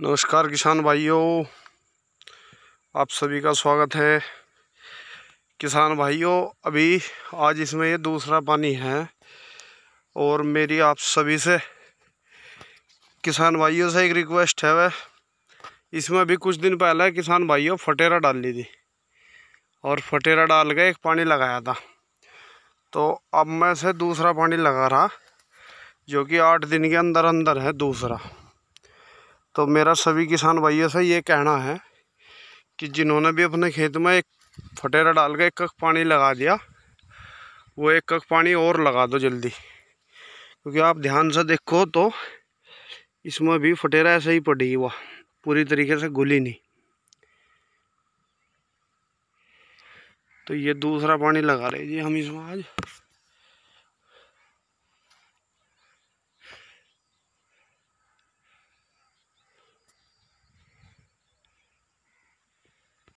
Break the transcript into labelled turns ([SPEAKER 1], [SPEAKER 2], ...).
[SPEAKER 1] नमस्कार किसान भाइयों आप सभी का स्वागत है किसान भाइयों अभी आज इसमें ये दूसरा पानी है और मेरी आप सभी से किसान भाइयों से एक रिक्वेस्ट है वह इसमें अभी कुछ दिन पहले किसान भाइयों फटेरा डाल ली थी और फटेरा डाल के एक पानी लगाया था तो अब मैं से दूसरा पानी लगा रहा जो कि आठ दिन के अंदर अंदर है दूसरा तो मेरा सभी किसान भाइयों से ये कहना है कि जिन्होंने भी अपने खेत में एक फटेरा डाल के एक कख पानी लगा दिया वो एक कख पानी और लगा दो जल्दी क्योंकि आप ध्यान से देखो तो इसमें भी फटेरा ऐसे ही पड़ी हुआ पूरी तरीके से घुली नहीं तो ये दूसरा पानी लगा रहे जी हम इसमें आज